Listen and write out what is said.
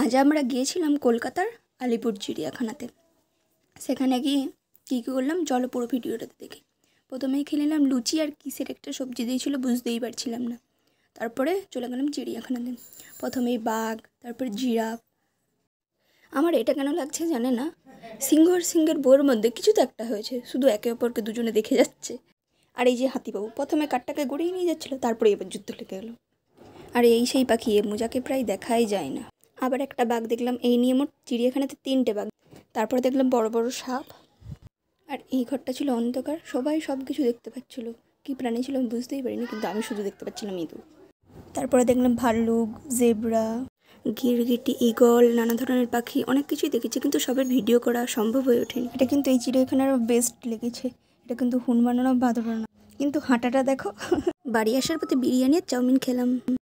আজ আমরা গিয়েছিলাম কলকাতার আলিপুর চিড়িয়াখানাতে সেখানে গিয়ে কী কী করলাম জলপুর ভিডিওটাতে দেখে প্রথমেই খেলে নিলাম লুচি আর কিসের একটা সবজি দিয়েছিল বুঝতেই পারছিলাম না তারপরে চলে গেলাম চিড়িয়াখানাতে প্রথমেই বাঘ তারপরে জিরাফ আমার এটা কেন লাগছে জানে না সিংহ আর সিংহের বউর মধ্যে কিছু তো একটা হয়েছে শুধু একে অপরকে দুজনে দেখে যাচ্ছে আর এই যে হাতিবাবু প্রথমে কাঠটাকে গড়িয়ে নিয়ে যাচ্ছিলো তারপরে এবার যুদ্ধ লেগে গেলো আর এই সেই পাখি এ মোজাকে প্রায় দেখাই যায় না আবার একটা বাঘ দেখলাম এই নিয়ে মোট চিড়িয়াখানাতে তিনটে বাঘ তারপরে দেখলাম বড় বড় সাপ আর এই ঘরটা ছিল অন্ধকার সবাই সব কিছু দেখতে পাচ্ছিল কি প্রাণী ছিল আমি বুঝতেই পারিনি কিন্তু আমি শুধু দেখতে পাচ্ছিলাম ইঁদুর তারপরে দেখলাম ভাল্লুক জেবরা গিরগিটি ইগল নানা ধরনের পাখি অনেক কিছুই দেখেছি কিন্তু সবের ভিডিও করা সম্ভব হয়ে ওঠেনি এটা কিন্তু এই চিড়িয়াখানারও বেস্ট লেগেছে এটা কিন্তু হুন বানানো না কিন্তু হাঁটাটা দেখো বাড়ি আসার পথে বিরিয়ানি আর চাউমিন খেলাম